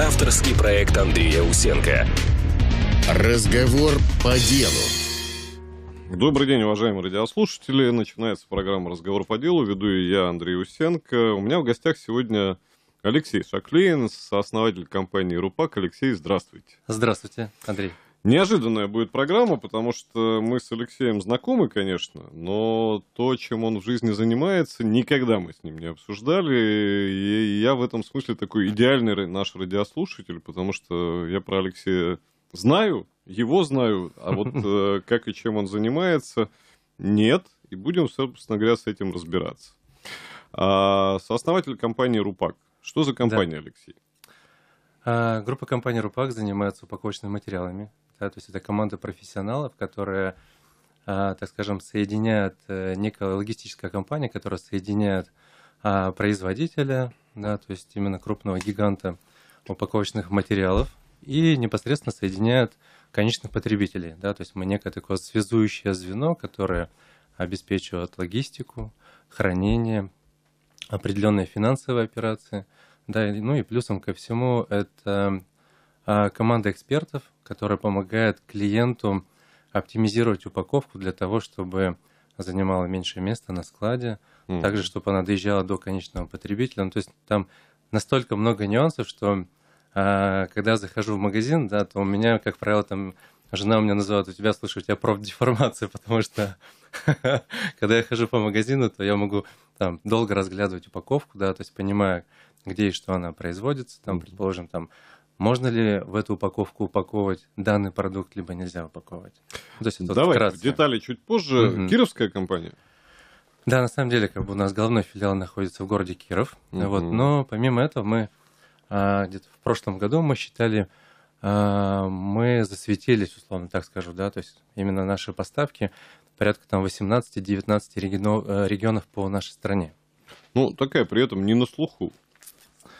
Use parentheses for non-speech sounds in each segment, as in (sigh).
Авторский проект Андрея Усенко. Разговор по делу. Добрый день, уважаемые радиослушатели. Начинается программа «Разговор по делу». Веду ее я, Андрей Усенко. У меня в гостях сегодня Алексей Шаклин, сооснователь компании «Рупак». Алексей, здравствуйте. Здравствуйте, Андрей. Неожиданная будет программа, потому что мы с Алексеем знакомы, конечно, но то, чем он в жизни занимается, никогда мы с ним не обсуждали. И я в этом смысле такой идеальный наш радиослушатель, потому что я про Алексея знаю, его знаю, а вот (laughs) э, как и чем он занимается, нет. И будем, собственно говоря, с этим разбираться. А, сооснователь компании «Рупак». Что за компания, Алексей? А, группа компании «Рупак» занимается упаковочными материалами. Да, то есть это команда профессионалов, которая, так скажем, соединяет а, некая логистическая компания, которая соединяет а, производителя, да, то есть именно крупного гиганта упаковочных материалов, и непосредственно соединяет конечных потребителей. Да, то есть мы некое такое связующее звено, которое обеспечивает логистику, хранение, определенные финансовые операции – да, ну и плюсом ко всему это а, команда экспертов, которая помогает клиенту оптимизировать упаковку для того, чтобы занимала меньше места на складе, mm. также чтобы она доезжала до конечного потребителя. Ну, то есть там настолько много нюансов, что а, когда захожу в магазин, да, то у меня, как правило, там Жена у меня называет, у тебя, слушай, у тебя профдеформация, (laughs) потому что (laughs) когда я хожу по магазину, то я могу там долго разглядывать упаковку, да, то есть понимая, где и что она производится, там, предположим, там, можно ли в эту упаковку упаковывать данный продукт, либо нельзя упаковывать. То есть это Давай вкратце. детали чуть позже. Mm-hmm. Кировская компания? Да, на самом деле, как бы у нас головной филиал находится в городе Киров. Mm-hmm. Вот, но помимо этого мы а, где-то в прошлом году мы считали Э, мы засветились, условно так скажу, да, то есть именно наши поставки порядка там 18-19 э, регионов по нашей стране. Ну, такая при этом не на слуху.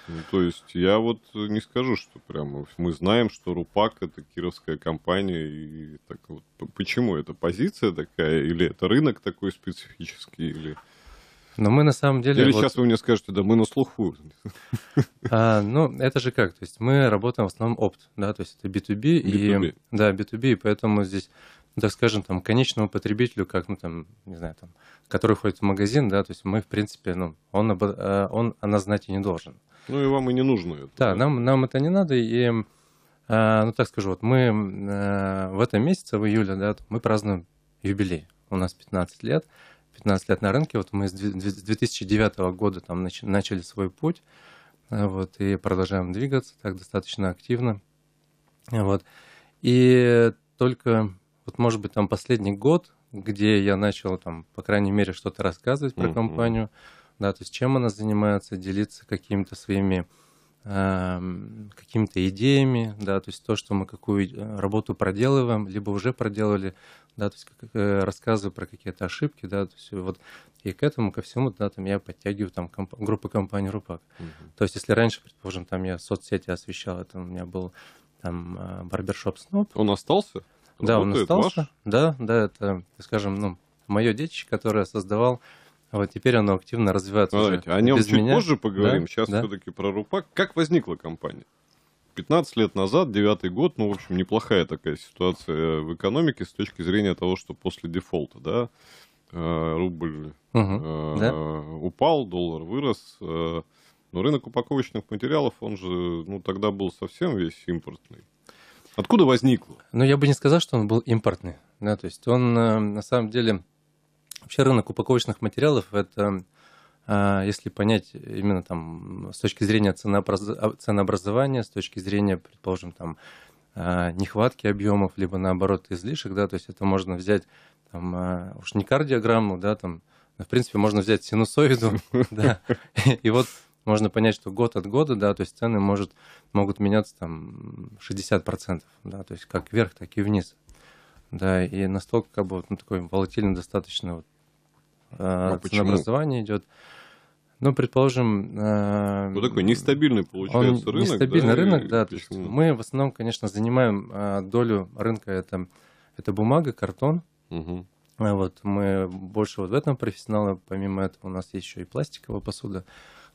Ну, то есть я вот не скажу, что прямо мы знаем, что Рупак это кировская компания. И так вот, почему эта позиция такая? Или это рынок такой специфический? Или... Но мы на самом деле... Или вот... сейчас вы мне скажете, да мы на слуху. (laughs) А, ну, это же как, то есть мы работаем в основном опт, да, то есть это B2B. B2B. И, да, B2B, и поэтому здесь так скажем, там, конечному потребителю, как, ну, там, не знаю, там, который ходит в магазин, да, то есть мы, в принципе, ну, он, об, э, он она знать и не должен. Ну, и вам и не нужно это. Да, да? Нам, нам это не надо, и, э, ну, так скажу, вот мы э, в этом месяце, в июле, да, мы празднуем юбилей, у нас 15 лет, 15 лет на рынке. Вот мы с 2009 года там начали свой путь э, вот, и продолжаем двигаться так достаточно активно. Вот. И только, вот, может быть, там последний год, где я начал, там, по крайней мере, что-то рассказывать про mm-hmm. компанию, да, то есть чем она занимается, делиться какими-то своими Эм, какими-то идеями, да, то есть то, что мы какую э, работу проделываем, либо уже проделали, да, то есть э, рассказываю про какие-то ошибки, да, то есть вот и к этому, ко всему, да, там я подтягиваю там комп- группы компаний Рупак. Uh-huh. То есть если раньше, предположим, там я соцсети освещал, это у меня был там барбершоп э, Сноб. Он остался? Он да, он остался. Ваш? Да, да, это, скажем, ну, мое детище, которое создавал а вот теперь оно активно развивается. Давайте, уже. о нем Без чуть меня. позже поговорим. Да? Сейчас да? все-таки про Рупак. Как возникла компания? 15 лет назад, девятый год, ну, в общем, неплохая такая ситуация э, в экономике с точки зрения того, что после дефолта, да, э, рубль угу, э, да? упал, доллар вырос. Э, но рынок упаковочных материалов, он же, ну, тогда был совсем весь импортный. Откуда возникло? Ну, я бы не сказал, что он был импортный. Да, то есть он, э, на самом деле, Вообще рынок упаковочных материалов – это а, если понять именно там с точки зрения а, ценообразования, с точки зрения, предположим, там а, нехватки объемов, либо наоборот излишек, да, то есть это можно взять там, уж не кардиограмму, да, там, в принципе, можно взять синусоиду, (laughs) да, и вот можно понять, что год от года, да, то есть цены может, могут меняться там 60%, да, то есть как вверх, так и вниз, да, и настолько как бы ну, такой волатильный достаточно вот, а Но ну, ценообразование идет. Ну, предположим... Э, ну, такой нестабильный получается он рынок. Нестабильный да, рынок, да. То есть мы в основном, конечно, занимаем э, долю рынка, это, это бумага, картон. Угу. Вот мы больше вот в этом профессионалы, помимо этого у нас есть еще и пластиковая посуда,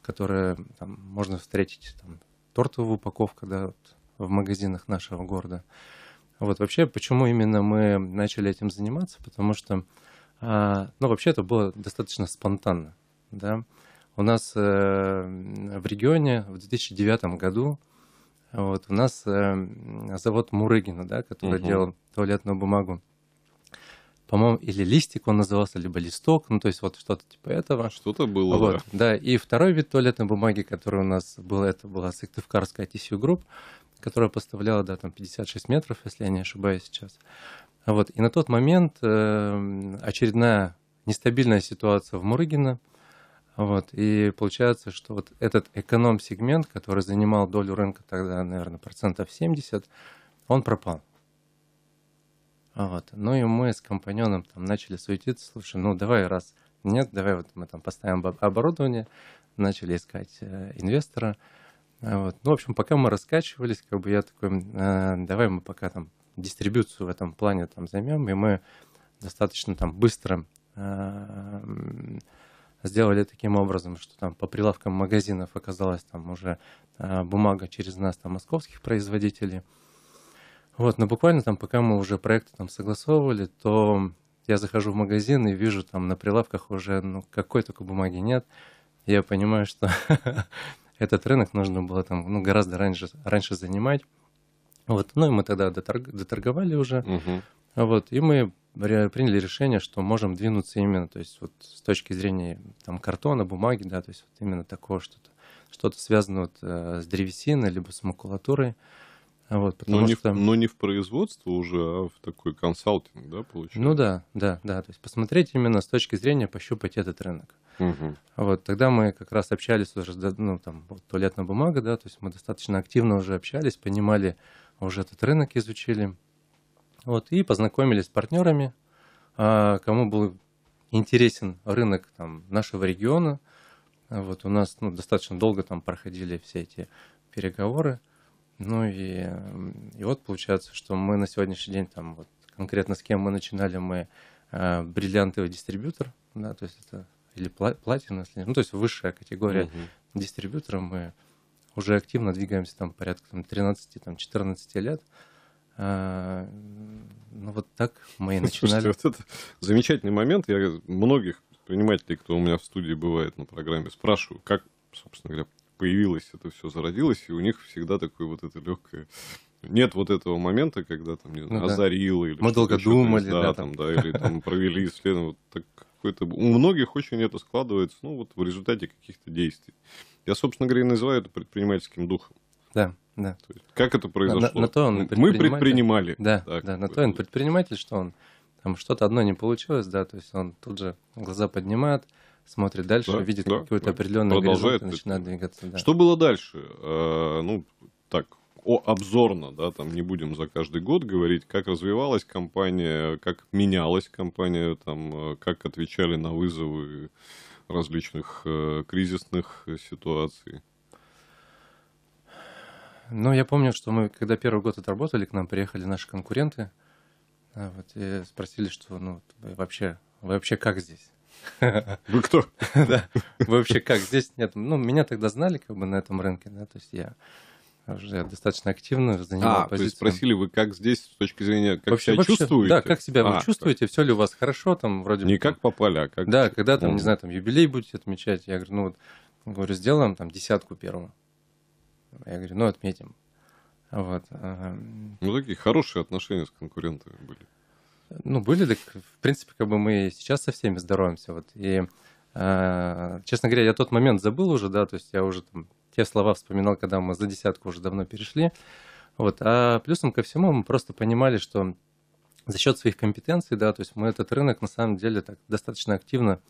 которая там, можно встретить там, тортовую упаковку да, вот, в магазинах нашего города. Вот вообще, почему именно мы начали этим заниматься? Потому что а, но ну, вообще это было достаточно спонтанно. Да? У нас э, в регионе в 2009 году вот, у нас э, завод Мурыгина, да, который угу. делал туалетную бумагу, по-моему, или листик он назывался, либо листок, ну, то есть вот что-то типа этого. Что-то было, вот, да. да. И второй вид туалетной бумаги, который у нас был, это была Сыктывкарская Tissue Group, которая поставляла, да, там 56 метров, если я не ошибаюсь сейчас. Вот. И на тот момент эм, очередная нестабильная ситуация в Мурыгино. Вот. И получается, что вот этот эконом-сегмент, который занимал долю рынка тогда, наверное, процентов 70, он пропал. Вот. Ну и мы с компаньоном там начали суетиться, слушай, ну давай раз нет, давай вот мы там поставим оборудование, начали искать э, инвестора. Вот. Ну, в общем, пока мы раскачивались, как бы я такой, э, давай мы пока там дистрибьюцию в этом плане там займем, и мы достаточно там быстро эм, сделали таким образом, что там по прилавкам магазинов оказалась там уже э, бумага через нас там московских производителей. Вот, но буквально там, пока мы уже проекты там согласовывали, то я захожу в магазин и вижу там на прилавках уже ну, какой только бумаги нет. Я понимаю, что (laughs) этот рынок нужно было там ну, гораздо раньше, раньше занимать. Вот. Ну и мы тогда доторг, доторговали уже. Угу. Вот. И мы приняли решение, что можем двинуться именно, то есть вот с точки зрения там картона, бумаги, да, то есть вот именно такого что-то, что-то связано вот, э, с древесиной либо с макулатурой. Вот, потому но, не что... в, но не в производство уже, а в такой консалтинг, да, получается? Ну да, да, да. То есть посмотреть именно с точки зрения, пощупать этот рынок. Угу. Вот, тогда мы как раз общались уже, ну, там, вот, туалетная бумага, да, то есть мы достаточно активно уже общались, понимали, уже этот рынок изучили. Вот, и познакомились с партнерами, а, кому был интересен рынок там, нашего региона. Вот у нас ну, достаточно долго там проходили все эти переговоры. Ну и, и вот получается, что мы на сегодняшний день там вот конкретно с кем мы начинали, мы э, бриллиантовый дистрибьютор, да, то есть это или пла платина, ну то есть высшая категория угу. дистрибьютора, мы уже активно двигаемся там порядка там, 13-14 лет. А, ну вот так мы и (laughs) начинали. Слушайте, вот это замечательный момент. Я многих предпринимателей, кто у меня в студии бывает на программе, спрашиваю, как, собственно говоря, появилось это все, зародилось, и у них всегда такое вот это легкое нет вот этого момента, когда там, не ну знаю, ну, да. или Мы долго думали, да, да, там, да, или там провели (laughs) исследование. Вот так какой-то... У многих очень это складывается, ну, вот в результате каких-то действий. Я, собственно говоря, и называю это предпринимательским духом. Да, да. как это произошло? На, на то он Мы предпринимали. Да, так, да, на то он предприниматель, что он там что-то одно не получилось, да, то есть он тут же глаза поднимает, смотрит дальше, да, видит да, какой-то да. определенный Продолжает горизонт, начинает двигаться. Да. Что было дальше? Э, ну, так, о, обзорно, да, там не будем за каждый год говорить, как развивалась компания, как менялась компания, там, э, как отвечали на вызовы различных э, кризисных ситуаций? Ну, я помню, что мы, когда первый год отработали, к нам приехали наши конкуренты, а, вот, и спросили, что, ну, вообще, вы вообще как здесь? (laughs) Вы кто? Да, вы вообще как здесь? Нет, ну, меня тогда знали как бы на этом рынке, да, то есть я уже достаточно активно занимал а, позицию. то есть спросили вы, как здесь с точки зрения, как вообще, себя вообще, чувствуете? Да, как себя а, вы чувствуете, так. все ли у вас хорошо там вроде Не как попали, а как... Да, когда там, не знаю, там юбилей будете отмечать, я говорю, ну вот, говорю, сделаем там десятку первого. Я говорю, ну отметим. Вот. Ну такие хорошие отношения с конкурентами были. Ну были, так в принципе, как бы мы сейчас со всеми здороваемся. Вот. И, э, честно говоря, я тот момент забыл уже, да, то есть я уже там те слова вспоминал, когда мы за десятку уже давно перешли. Вот. А плюсом ко всему мы просто понимали, что за счет своих компетенций, да, то есть мы этот рынок на самом деле так достаточно активно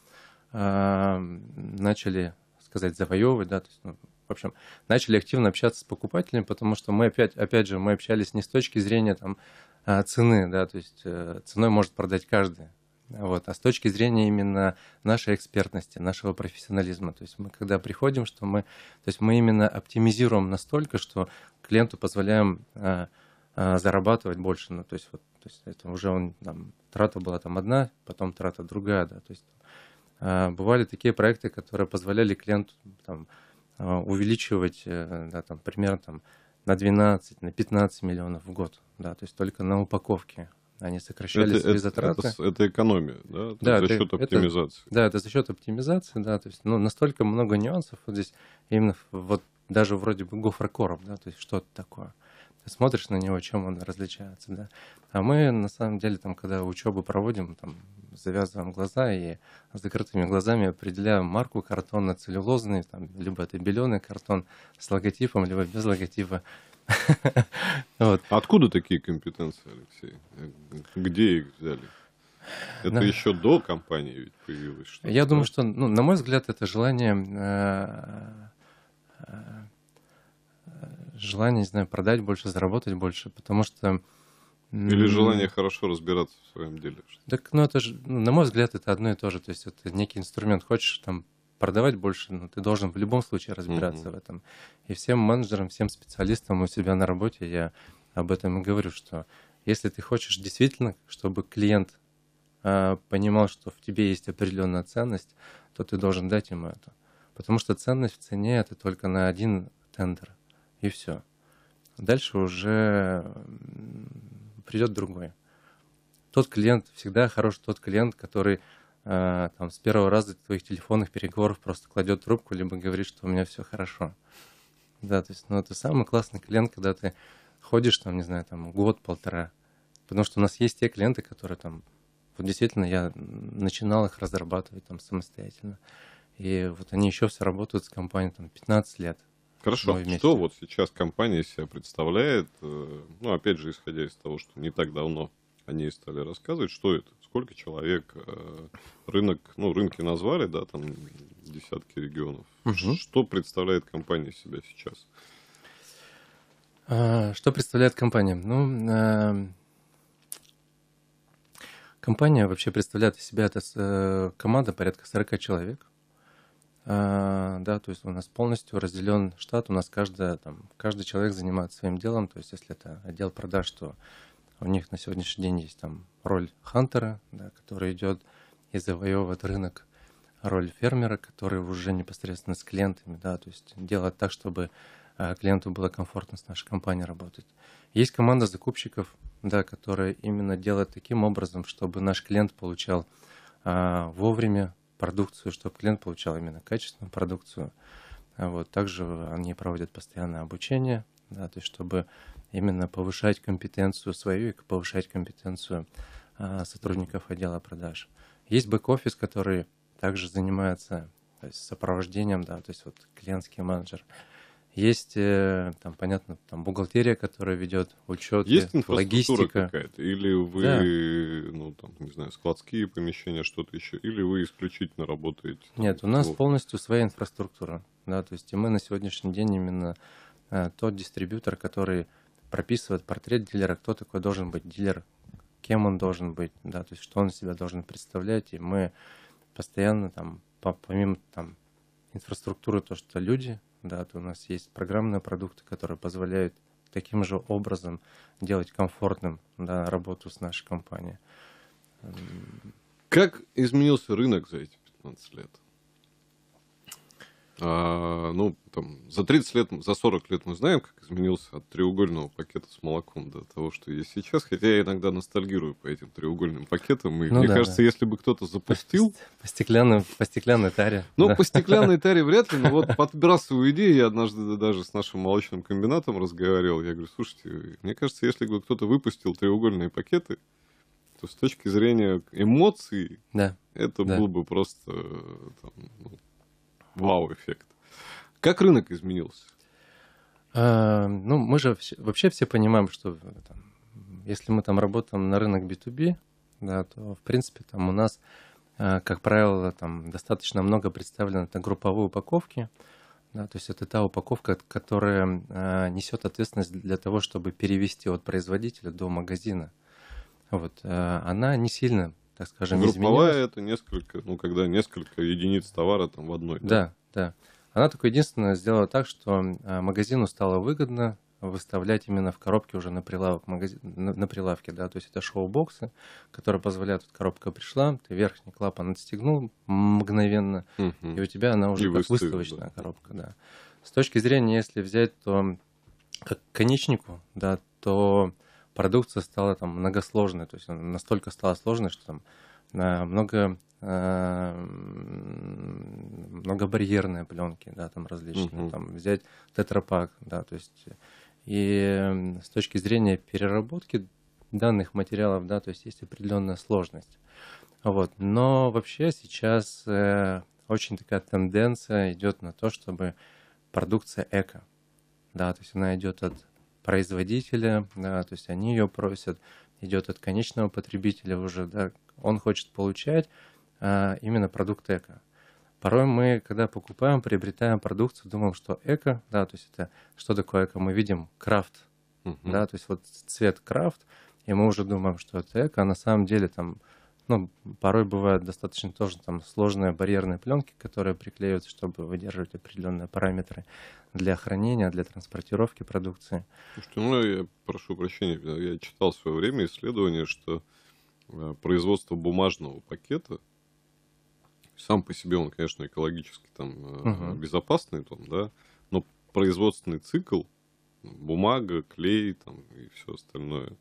э, начали, сказать, завоевывать, да, то есть, ну, в общем, начали активно общаться с покупателями, потому что мы опять, опять же, мы общались не с точки зрения там а, цены, да, то есть э, ценой может продать каждый, вот. А с точки зрения именно нашей экспертности, нашего профессионализма, то есть мы когда приходим, что мы, то есть мы именно оптимизируем настолько, что клиенту позволяем а, а, зарабатывать больше, ну, то есть вот, то есть это уже он там трата была там одна, потом трата другая, да, то есть а, бывали такие проекты, которые позволяли клиенту там а, увеличивать, э, да, там, примерно там на 12, на 15 миллионов в год, да, то есть только на упаковке они сокращались это, без это, Это, это экономия, да? да за это, счет оптимизации. Это, да, это за счет оптимизации, да. То есть ну, настолько много нюансов вот здесь, именно вот даже вроде бы гофрокоров, да, то есть что-то такое. Ты смотришь на него, чем он различается, да. А мы, на самом деле, там, когда учебу проводим, там, завязываем глаза и с закрытыми глазами определяем марку картона целлюлозный, там, либо это беленый картон с логотипом, либо без логотипа. (laughs) вот. Откуда такие компетенции, Алексей? Где их взяли? Это да. еще до компании ведь появилось. Что Я думаю, что, ну, на мой взгляд, это желание, э, э, желание, не знаю, продать больше, заработать больше, потому что или желание хорошо разбираться в своем деле? Так, ну это же, ну, на мой взгляд, это одно и то же. То есть это некий инструмент. Хочешь там продавать больше, но ты должен в любом случае разбираться mm-hmm. в этом. И всем менеджерам, всем специалистам у себя на работе я об этом и говорю, что если ты хочешь действительно, чтобы клиент э, понимал, что в тебе есть определенная ценность, то ты должен дать ему это. Потому что ценность в цене это только на один тендер, и все. Дальше уже придет другой. Тот клиент всегда хорош, тот клиент, который Э, там, с первого раза твоих телефонных переговоров просто кладет трубку, либо говорит, что у меня все хорошо. Да, то есть, ну, это самый классный клиент, когда ты ходишь, там, не знаю, там, год-полтора. Потому что у нас есть те клиенты, которые там, вот действительно, я начинал их разрабатывать там самостоятельно. И вот они еще все работают с компанией там 15 лет. Хорошо, что вот сейчас компания себя представляет, э, ну, опять же, исходя из того, что не так давно они стали рассказывать, что это, сколько человек, э, рынок, ну, рынки назвали, да, там десятки регионов. Угу. Что представляет компания себя сейчас? А, что представляет компания? Ну, а, компания вообще представляет из себя это э, команда порядка 40 человек. А, да, то есть у нас полностью разделен штат, у нас каждая, там, каждый человек занимается своим делом, то есть если это отдел продаж, то у них на сегодняшний день есть там роль хантера, да, который идет и завоевывает рынок, роль фермера, который уже непосредственно с клиентами, да, то есть делает так, чтобы э, клиенту было комфортно с нашей компанией работать. Есть команда закупщиков, да, которая именно делает таким образом, чтобы наш клиент получал а, вовремя продукцию, чтобы клиент получал именно качественную продукцию. А вот также они проводят постоянное обучение, да, то есть чтобы именно повышать компетенцию свою и повышать компетенцию а, сотрудников отдела продаж. Есть бэк-офис, который также занимается то есть сопровождением, да, то есть вот клиентский менеджер. Есть, э, там, понятно, там бухгалтерия, которая ведет учет, есть э, инфраструктура логистика. какая-то? Или вы, да. ну, там, не знаю, складские помещения, что-то еще? Или вы исключительно работаете? Там, Нет, у нас вот. полностью своя инфраструктура, да, то есть и мы на сегодняшний день именно э, тот дистрибьютор, который прописывает портрет дилера, кто такой должен быть дилер, кем он должен быть, да, то есть что он себя должен представлять, и мы постоянно там, помимо там инфраструктуры, то, что люди, да, то у нас есть программные продукты, которые позволяют таким же образом делать комфортным да, работу с нашей компанией. Эм. Как изменился рынок за эти 15 лет? А, ну, там, за 30 лет, за 40 лет мы знаем, как изменился от треугольного пакета с молоком до того, что есть сейчас. Хотя я иногда ностальгирую по этим треугольным пакетам. И ну, мне да, кажется, да. если бы кто-то запустил... По, по, по стеклянной таре. Ну, да. по стеклянной таре вряд ли, но вот (laughs) подбрасываю идеи. Я однажды даже с нашим молочным комбинатом разговаривал. Я говорю, слушайте, мне кажется, если бы кто-то выпустил треугольные пакеты, то с точки зрения эмоций да. это да. был бы просто... Там, ну, вау-эффект. Как рынок изменился? А, ну, мы же вообще, все понимаем, что там, если мы там работаем на рынок B2B, да, то, в принципе, там у нас, а, как правило, там достаточно много представлено там, групповой упаковки, да, то есть это та упаковка, которая а, несет ответственность для того, чтобы перевести от производителя до магазина. Вот, она не сильно так скажем, Групповая это несколько, ну, когда несколько единиц товара там в одной. Да, да. да. Она только единственное сделала так, что а, магазину стало выгодно выставлять именно в коробке уже на, прилавок, магазин, на, на прилавке, да, то есть это шоу-боксы, которые позволяют, вот коробка пришла, ты верхний клапан отстегнул мгновенно, угу. и у тебя она уже и как выставил, выставочная да. коробка, да. С точки зрения, если взять, то как конечнику, да, то продукция стала там многосложной, то есть она настолько стала сложной, что там э, много э, многобарьерные пленки, да, там различные, Uh -huh. там взять тетрапак, да, то есть и с точки зрения переработки данных материалов, да, то есть есть определенная сложность, вот, но вообще сейчас э, очень такая тенденция идет на то, чтобы продукция эко, да, то есть она идет от производителя, да, то есть они ее просят, идет от конечного потребителя уже, да, он хочет получать а, именно продукт эко. Порой мы, когда покупаем, приобретаем продукцию, думаем, что эко, да, то есть это что такое эко, мы видим крафт, uh-huh. да, то есть вот цвет крафт, и мы уже думаем, что это эко, а на самом деле там ну, порой бывают достаточно тоже там сложные барьерные пленки, которые приклеиваются, чтобы выдерживать определенные параметры для хранения, для транспортировки продукции. Слушайте, ну, я прошу прощения, я читал в свое время исследование, что э, производство бумажного пакета, сам по себе он, конечно, экологически там угу. безопасный, там, да, но производственный цикл, бумага, клей там, и все остальное –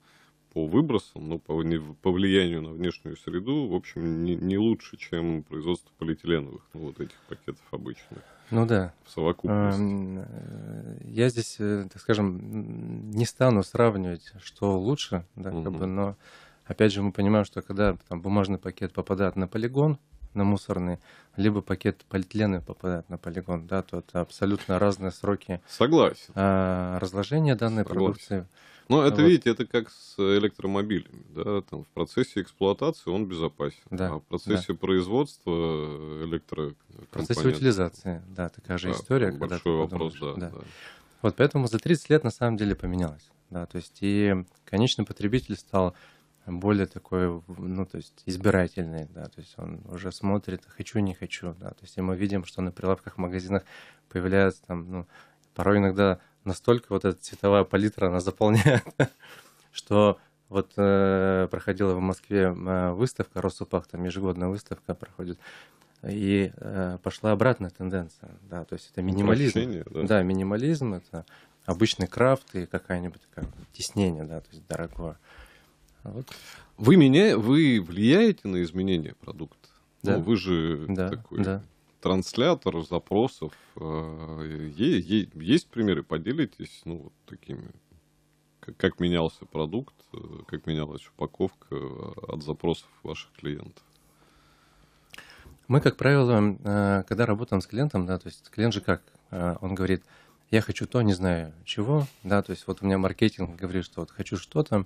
по выбросам, но по, не, по влиянию на внешнюю среду, в общем, не, не лучше, чем производство полиэтиленовых, ну, вот этих пакетов обычных. Ну да. В совокупности. Э, я здесь, э, так скажем, не стану сравнивать, что лучше, да, как бы, но опять же мы понимаем, что когда там, бумажный пакет попадает на полигон, на мусорный, либо пакет полиэтилена попадает на полигон, да, то это абсолютно разные сроки Согласен. А, разложения данной Согласен. продукции. Ну, это, вот. видите, это как с электромобилями. Да? Там в процессе эксплуатации он безопасен, да. а в процессе да. производства электро... В процессе утилизации, да, такая же да, история. Большой вопрос, да, да. да. Вот поэтому за 30 лет на самом деле поменялось. Да, то есть и конечный потребитель стал более такой, ну, то есть избирательный, да, то есть он уже смотрит, хочу, не хочу, да, то есть и мы видим, что на прилавках, магазинах появляются там, ну, порой иногда настолько вот эта цветовая палитра, она заполняет, (laughs) что вот э, проходила в Москве э, выставка Росупах, там ежегодная выставка проходит, и э, пошла обратная тенденция, да, то есть это минимализм, да? да, минимализм это обычный крафт и какая-нибудь такая теснение, да, то есть дорогое. Вот. Вы меня, вы влияете на изменение продукта? Да. Ну, вы же да, такой да транслятор запросов. Э, есть примеры, поделитесь, ну, вот такими. Как менялся продукт, э, как менялась упаковка э, от запросов ваших клиентов? Мы, как правило, когда работаем с клиентом, да, то есть клиент же как? Он говорит, я хочу то, не знаю чего, да, то есть вот у меня маркетинг говорит, что вот хочу что-то,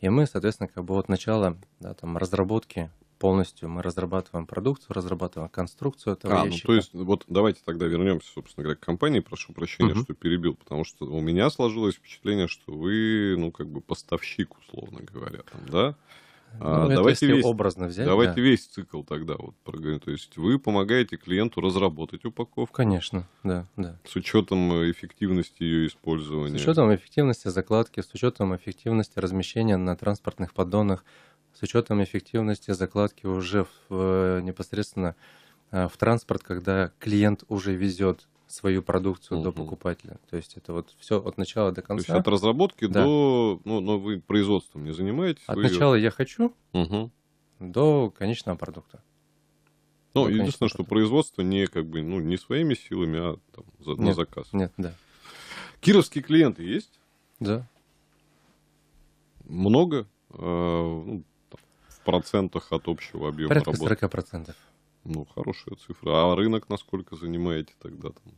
и мы, соответственно, как бы от начала да, там, разработки полностью. Мы разрабатываем продукцию, разрабатываем конструкцию этого а, ну, ящика. Ну, то есть, вот давайте тогда вернемся, собственно говоря, к компании. Прошу прощения, угу. что перебил, потому что у меня сложилось впечатление, что вы, ну, как бы поставщик, условно говоря, там, да? Ну, а, это давайте весь, образно взять. Давайте да. весь цикл тогда вот То есть вы помогаете клиенту разработать упаковку. Конечно, да, да. С учетом э, эффективности ее использования. С учетом эффективности закладки, с учетом эффективности размещения на транспортных поддонах, с учетом эффективности закладки уже в, э, непосредственно э, в транспорт, когда клиент уже везет свою продукцию угу. до покупателя. То есть это вот все от начала до конца. То есть от разработки да. до... Ну, но ну, вы производством не занимаетесь. От вы... начала я хочу угу. до конечного продукта. Ну, до единственное, что продукта. производство не как бы, ну, не своими силами, а там, за, нет, на заказ. Нет, да. Кировские клиенты есть? Да. Много? Э, ну, процентах от общего объема Порядка работы? Порядка 40%. процентов Ну, хорошая цифра. А рынок насколько занимаете тогда там?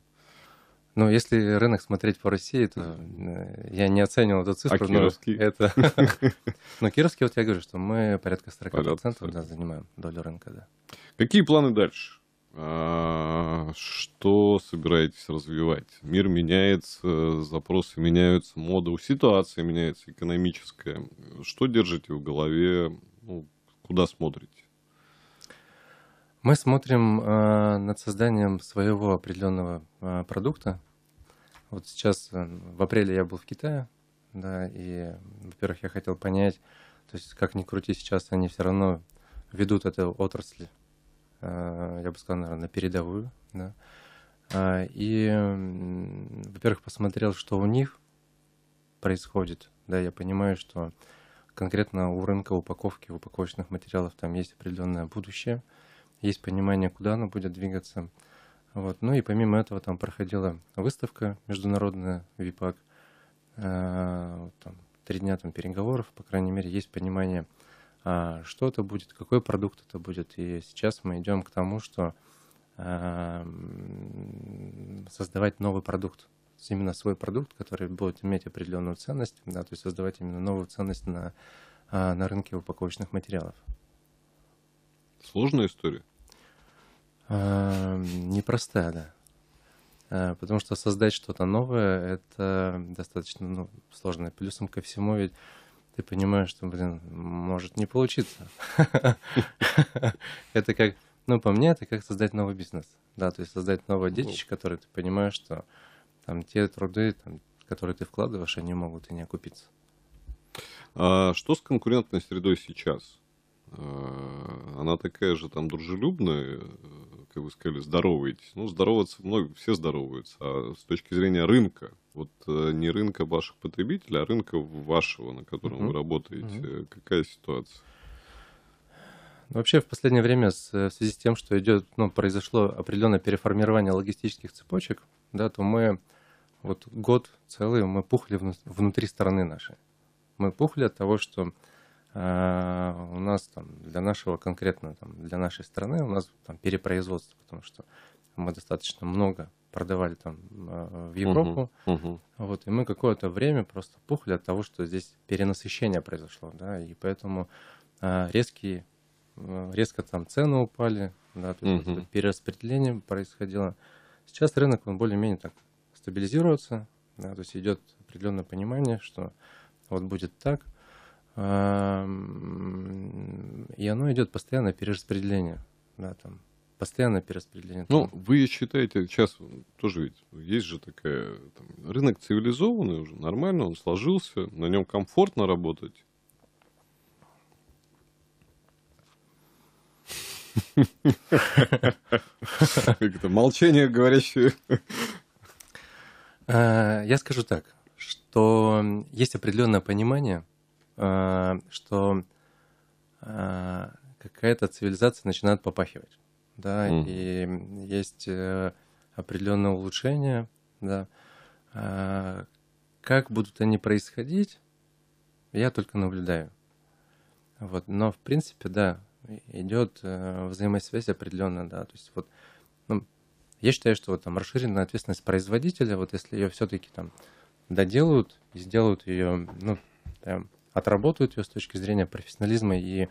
Ну, если рынок смотреть по России, то э, я не оценил эту цифру. А кировский? Но это... (laughs) но кировский, вот я говорю, что мы порядка 40% порядка. занимаем долю рынка. Да. Какие планы дальше? А, что собираетесь развивать? Мир меняется, запросы меняются, мода, ситуация меняется, экономическая. Что держите в голове ну, куда смотрите? Мы смотрим э, над созданием своего определенного э, продукта. Вот сейчас э, в апреле я был в Китае, да, и, во-первых, я хотел понять, то есть как ни крути сейчас, они все равно ведут эту отрасль, э, я бы сказал, наверное, на передовую, да. Э, и, э, во-первых, посмотрел, что у них происходит, да, я понимаю, что конкретно у рынка упаковки, упаковочных материалов там есть определенное будущее, есть понимание, куда оно будет двигаться. Вот. Ну и помимо этого там проходила выставка международная ВИПАК, э, там, три дня там переговоров, по крайней мере, есть понимание, а, что это будет, какой продукт это будет. И сейчас мы идем к тому, что эм, создавать новый продукт, именно свой продукт, который будет иметь определенную ценность, да, то есть создавать именно новую ценность на, а, на рынке упаковочных материалов. Сложная история? А, непростая, да. А, потому что создать что-то новое – это достаточно ну, сложно. Плюсом ко всему ведь ты понимаешь, что, блин, может не получиться. (laughs) Это как, ну, по мне, это как создать новый бизнес. Да, то есть создать новое детище, ну. которое ты понимаешь, что там те труды, там, которые ты вкладываешь, они могут и не окупиться. А что с конкурентной средой сейчас? А, она такая же там дружелюбная, как вы сказали, здороваетесь. Ну, здороваться много, все здороваются. А с точки зрения рынка, вот э, не рынка ваших потребителей, а рынка вашего, на котором uh-huh. вы работаете, uh-huh. какая ситуация? Вообще в последнее время э, в связи с тем, что идет, ну, произошло определенное переформирование логистических цепочек, да, то мы вот год целый мы пухли внутри страны нашей. Мы пухли от того, что э, у нас там для нашего конкретно там, для нашей страны у нас там перепроизводство, потому что мы достаточно много продавали там а, в Европу. Угу, угу. Вот, и мы какое-то время просто пухли от того, что здесь перенасыщение произошло, да, и поэтому а, резкие Э, резко там цены упали, да, то есть угу. перераспределение происходило. Сейчас рынок, он более-менее так стабилизируется, да, то есть идет определенное понимание, что вот будет так, эм, и оно идет постоянное перераспределение, да, там, постоянное перераспределение. Ну, вы считаете, сейчас тоже ведь есть же такая, там, рынок цивилизованный уже, нормально, он сложился, на нем комфортно работать, Молчание говорящее. Э, я скажу так, что есть определенное понимание, э, что э, какая-то цивилизация начинает попахивать. Да, mm. и есть определенное улучшение, да. Как будут они происходить, я только наблюдаю. Вот. Но, в принципе, да, идет э, взаимосвязь определенная, да, то есть вот ну, я считаю, что вот, там расширенная ответственность производителя, вот если ее все-таки там доделают и сделают ее, ну, там, отработают ее с точки зрения профессионализма и,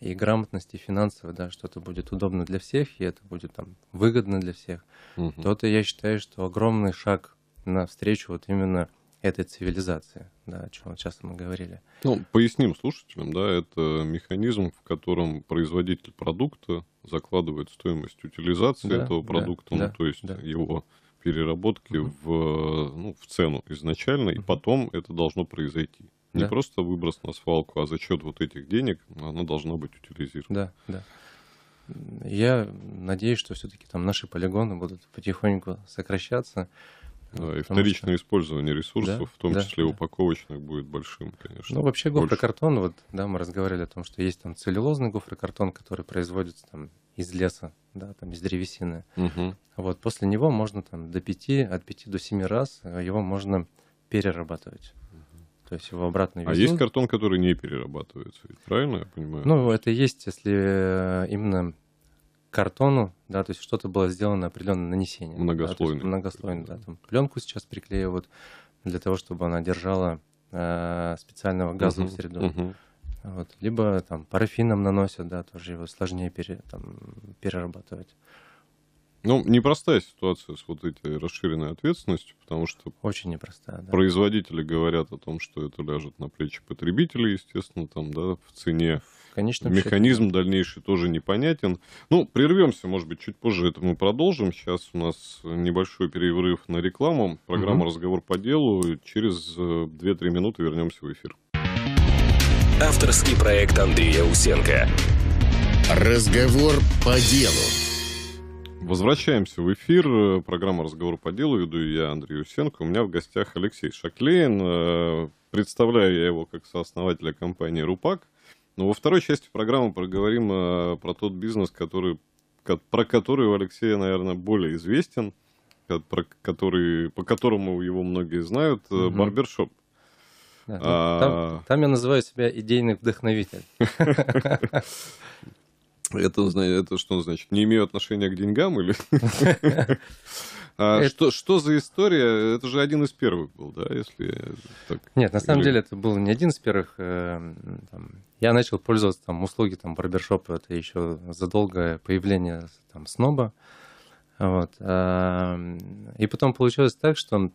и грамотности финансовой, да, что это будет удобно для всех, и это будет там выгодно для всех, угу. то это я считаю, что огромный шаг навстречу вот именно этой цивилизации, да, о чем часто мы говорили. Ну, поясним слушателям, да, это механизм, в котором производитель продукта закладывает стоимость утилизации да, этого продукта, да, ну, да, то есть да. его переработки угу. в, ну, в цену изначально, угу. и потом это должно произойти. Не просто выброс на свалку, а за счет вот этих денег она должна быть утилизирована. Да, да. Я надеюсь, что все-таки там наши полигоны будут потихоньку сокращаться, да, и вторичное что... использование ресурсов, да? в том да, числе да. упаковочных, будет большим, конечно. Ну, вообще больше. гофрокартон, вот, да, мы разговаривали о том, что есть там целлюлозный гофрокартон, который производится там из леса, да, там из древесины. Угу. Вот, после него можно там до пяти, от пяти до семи раз его можно перерабатывать. То есть его обратный. А везут. А есть картон, который не перерабатывается, правильно я понимаю? Ну, это есть, если э, именно картону, да, то есть что-то было сделано определенное нанесение. Многослойный. Да, многослойный, да. Там пленку сейчас приклеивают для того, чтобы она держала э, специального газа uh-huh, в среду. Uh-huh. Вот. Либо там парафином наносят, да, тоже его сложнее пере, там, перерабатывать. Ну, непростая ситуация с вот этой расширенной ответственностью, потому что... Очень непростая, да. Производители говорят о том, что это ляжет на плечи потребителей, естественно, там, да, в цене, в Конечно, Механизм все. дальнейший тоже непонятен. Ну, прервемся, может быть, чуть позже это мы продолжим. Сейчас у нас небольшой перерыв на рекламу. Программа угу. «Разговор по делу». Через 2-3 э, минуты вернемся в эфир. Авторский проект Андрея Усенко. Разговор по делу. Возвращаемся в эфир. Программа «Разговор по делу». Веду я, Андрей Усенко. У меня в гостях Алексей Шаклеин. Э, представляю я его как сооснователя компании «Рупак». Но ну, во второй части программы проговорим э, про тот бизнес, который, ко- про который у Алексея, наверное, более известен, про который, по которому его многие знают, э, угу. барбершоп. Да, ну, а... там, там я называю себя идейный вдохновитель. (laughs) (laughs) Это, это что значит? Не имею отношения к деньгам или... (laughs) А это... что, что за история? Это же один из первых был, да, если так. Нет, на самом или... деле это был не один из первых. Эм, там, я начал пользоваться там услуги там барбершопа, это еще задолго появление там сноба. Вот. Эм, и потом получилось так, что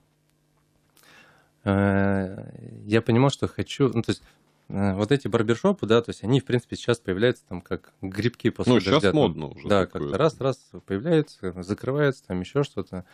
э, я понимал, что хочу, ну то есть Э, вот эти барбершопы, да, то есть они, в принципе, сейчас появляются там как грибки после Ну, сейчас дождя, модно уже. Да, как-то раз-раз появляются, закрываются, там еще что-то.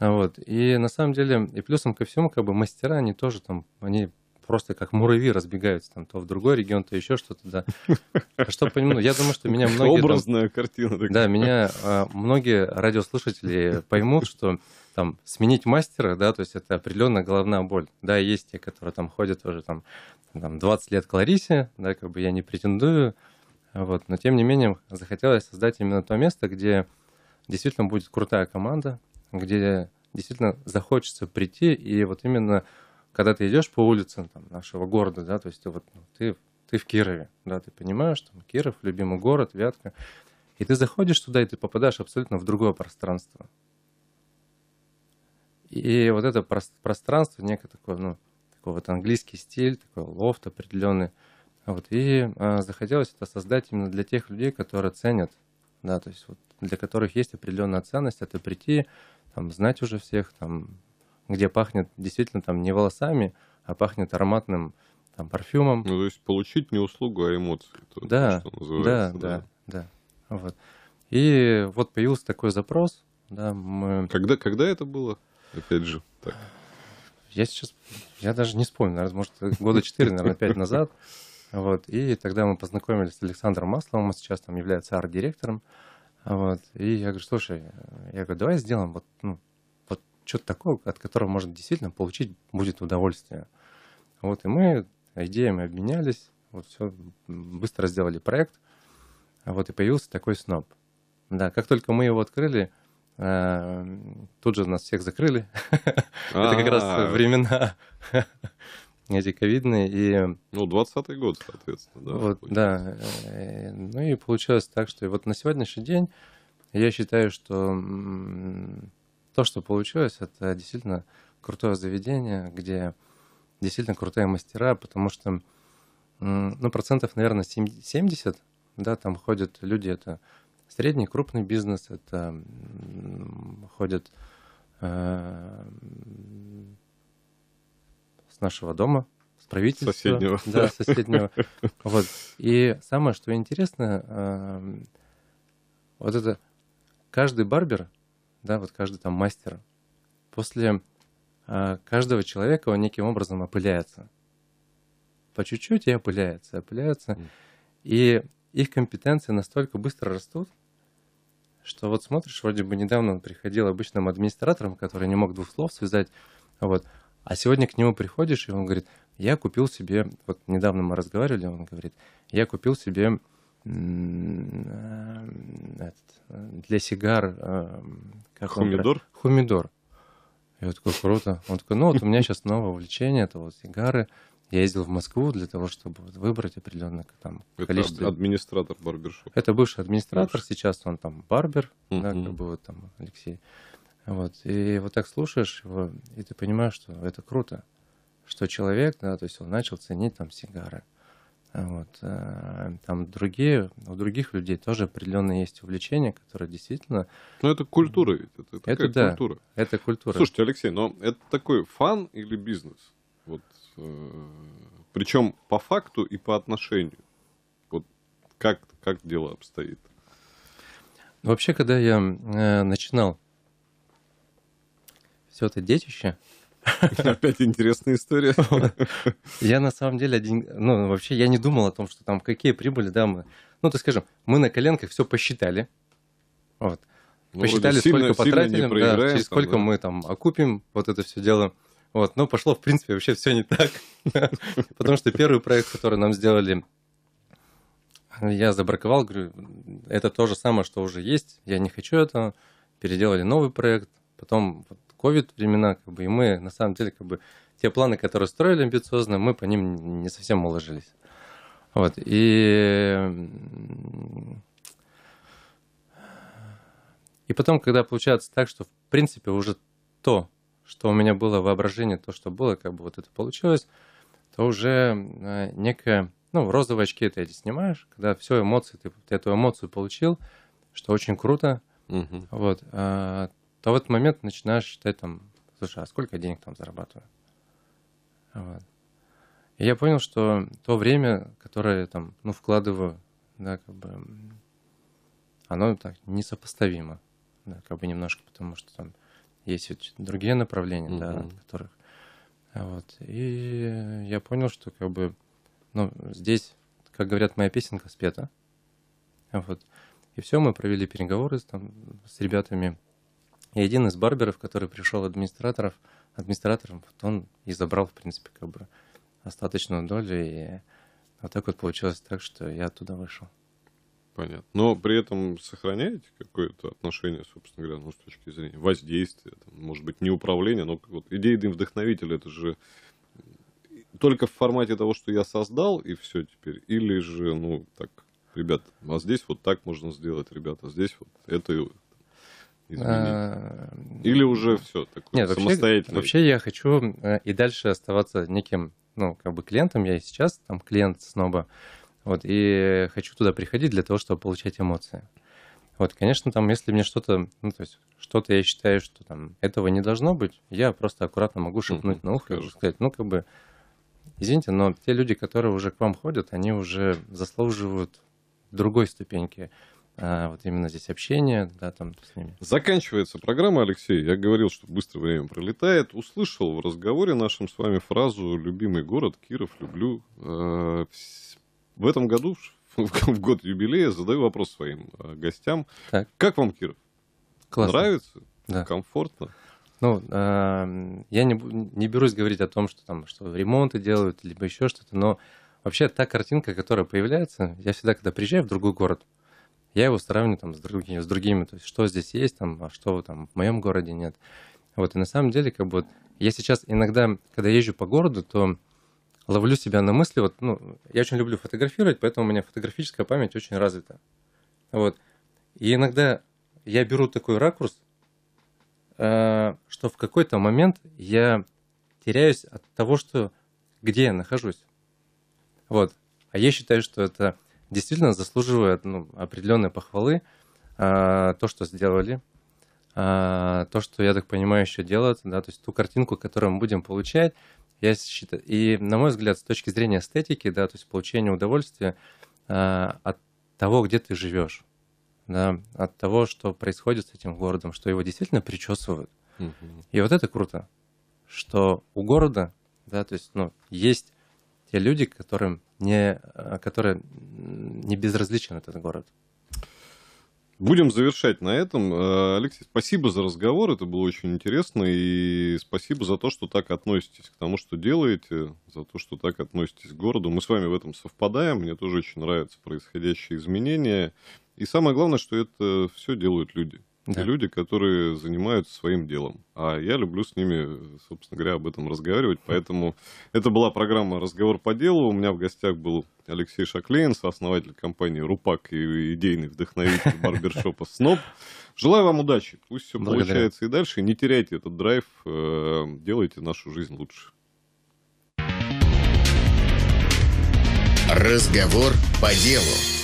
Вот. И на самом деле, и плюсом ко всему, как бы мастера, они тоже там, они просто как муравьи разбегаются там то в другой регион, то еще что-то, да. (laughs) что понимаю ну, я думаю, что меня многие... Образная там, картина. Такая. Да, меня а, многие радиослушатели поймут, что там сменить мастера, да, то есть это определенная головная боль. Да, есть те, которые там ходят уже там, там 20 лет к Ларисе, да, как бы я не претендую, вот, но тем не менее захотелось создать именно то место, где действительно будет крутая команда, где действительно захочется прийти и вот именно когда ты идешь по улицам там, нашего города, да, то есть ты, вот, ну, ты, ты в Кирове, да, ты понимаешь, там, Киров, любимый город, Вятка, и ты заходишь туда, и ты попадаешь абсолютно в другое пространство. И вот это про- пространство, некое такое, ну, такой вот английский стиль, такой лофт определенный, вот, и а, захотелось это создать именно для тех людей, которые ценят, да, то есть вот для которых есть определенная ценность, это прийти, там, знать уже всех, там, где пахнет действительно там не волосами, а пахнет ароматным там парфюмом. Ну, то есть получить не услугу, а эмоции. То, да, то, что да, да, да, да. Вот. И вот появился такой запрос. Да, мы... когда, когда это было? Опять же, так. Я сейчас, я даже не вспомню, наверное, может, года 4, наверное, 5 назад. Вот. И тогда мы познакомились с Александром Масловым, он сейчас там является арт-директором. Вот. И я говорю, слушай, я говорю, давай сделаем вот, ну, что-то такое, от которого можно действительно получить будет удовольствие. Вот, и мы идеями обменялись, вот все, быстро сделали проект, а вот, и появился такой СНОП. Да, как только мы его открыли, э, тут же нас всех закрыли. (laughs) Это как раз а. времена (laughs) эти ковидные. И... Ну, 20-й год, соответственно, да. Вот, да. Э, ну и получилось так, что вот на сегодняшний день я считаю, что то, что получилось, это действительно крутое заведение, где действительно крутые мастера, потому что, ну, процентов, наверное, 70, да, там ходят люди, это средний, крупный бизнес, это ходят э, с нашего дома, с правительства. Соседнего. (laughs) Да, соседнего. Вот. И самое, что интересно, э, вот это каждый барбер – да, вот каждый там мастер, после а, каждого человека он неким образом опыляется. По чуть-чуть и опыляется, опыляется. И их компетенции настолько быстро растут, что вот смотришь, вроде бы недавно он приходил обычным администратором, который не мог двух слов связать, вот, а сегодня к нему приходишь, и он говорит, я купил себе, вот недавно мы разговаривали, он говорит, я купил себе Э, э, для сигар... Э, как Хумидор? Хумидор. Я вот такой, круто. Он такой, ну вот у меня сейчас новое увлечение, это вот сигары. Я ездил в Москву для того, чтобы выбрать определенное там это количество. администратор барбершопа. Это бывший администратор, бывший. сейчас он там барбер, uh-huh. да, как бы вот там Алексей. Вот. И вот так слушаешь его, и ты понимаешь, что это круто, что человек, да, то есть он начал ценить там сигары. Вот. Э, там другие, у других людей тоже определенно есть увлечения, которые действительно... Ну, это культура ведь, это, это такая да, культура. это культура. Слушайте, Алексей, но это такой фан или бизнес? Вот, э, причем по факту и по отношению. Вот как, как дело обстоит? Ну, вообще, когда я э, начинал все это детище, (laughs) Опять интересная история. (laughs) Я на самом деле один, ну вообще я не думал о том, что там какие прибыли, да, мы, ну то скажем, мы на коленках все посчитали, вот, ну, посчитали сильно, сколько потратили, да, через там, сколько да. мы там окупим, вот это все дело. Вот, но пошло, в принципе, вообще все не так. (laughs) Потому что первый проект, который нам сделали, я забраковал, говорю, это то же самое, что уже есть, я не хочу этого. Переделали новый проект, потом ковид времена, как бы, и мы на самом деле как бы те планы, которые строили амбициозно, мы по ним не совсем уложились. Вот, и... И потом, когда получается так, что в принципе уже то, что у меня было воображение, то, что было, как бы вот это получилось, то уже э, некое, ну, розовые очки ты эти снимаешь, когда все эмоции, ты, ты эту эмоцию получил, что очень круто, угу. вот, а, то в этот момент начинаешь считать там, слушай, а сколько денег там зарабатываю? Вот. И я понял, что то время, которое я там, ну, вкладываю, да, как бы, оно так несопоставимо, да, как бы немножко, потому что там есть другие направления, mm-hmm. да, от которых, вот. И я понял, что как бы, ну, здесь, как говорят, моя песенка спета, вот. И все, мы провели переговоры с, там, с ребятами, и один из барберов, который пришел администраторов, администратором, вот он и забрал, в принципе, как бы остаточную долю. И вот так вот получилось так, что я оттуда вышел. Понятно. Но при этом сохраняете какое-то отношение, собственно говоря, ну, с точки зрения воздействия, там, может быть, не управления, но вот идейный вдохновитель, это же только в формате того, что я создал, и все теперь, или же, ну, так, ребят, а здесь вот так можно сделать, ребята, а здесь вот это изменить? Э, Или уже все такое Нет, самостоятельно? Вообще, вообще я хочу э, и дальше оставаться неким, ну, как бы клиентом. Я и сейчас там клиент сноба. Вот, и хочу туда приходить для того, чтобы получать эмоции. Вот, конечно, там, если мне что-то, ну, то есть, что-то я считаю, что там этого не должно быть, я просто аккуратно могу шепнуть mm на ухо и сказать, ну, как бы, извините, но те люди, которые уже к вам ходят, они уже заслуживают другой ступеньки. А, вот именно здесь общение, да, там с ними. Заканчивается программа, Алексей. Я говорил, что быстро время пролетает. Услышал в разговоре нашем с вами фразу «любимый город Киров, люблю». А, в этом году, (laughs) в год юбилея, задаю вопрос своим а, гостям. Так. Как вам Киров? Классно. Нравится? Да. Комфортно? Ну, э, я не, не берусь говорить о том, что там что ремонты делают, либо еще что-то, но вообще та картинка, которая появляется, я всегда, когда приезжаю в другой город, я его сравню там с другими, с другими, то есть что здесь есть, там, а что там в моем городе нет. Вот, и на самом деле, как бы, вот, я сейчас иногда, когда езжу по городу, то ловлю себя на мысли, вот, ну, я очень люблю фотографировать, поэтому у меня фотографическая память очень развита. Вот. И иногда я беру такой ракурс, э, что в какой-то момент я теряюсь от того, что где я нахожусь. Вот. А я считаю, что это действительно заслуживает ну, определенной похвалы а, то, что сделали, а, то, что, я так понимаю, еще делают, да, то есть ту картинку, которую мы будем получать, я считаю, и, на мой взгляд, с точки зрения эстетики, да, то есть получение удовольствия а, от того, где ты живешь, да, от того, что происходит с этим городом, что его действительно причесывают. Угу. И вот это круто, что у города, да, то есть, ну, есть те люди, которым не, э, которые не безразличен этот город. Будем завершать на этом. Э, Алексей, спасибо за разговор, это было очень интересно, и спасибо за то, что так относитесь к тому, что делаете, за то, что так относитесь к городу. Мы с вами в этом совпадаем, мне тоже очень нравятся происходящие изменения, и самое главное, что это все делают люди да. люди, которые занимаются своим делом. А я люблю с ними, собственно говоря, об этом разговаривать. Хм. Поэтому это была программа «Разговор по делу». У меня в гостях был Алексей Шаклеин, сооснователь компании «Рупак» и идейный вдохновитель барбершопа «Сноб». Желаю вам удачи. Пусть все Благодарю. получается и дальше. Не теряйте этот драйв. Э, делайте нашу жизнь лучше. Разговор по делу.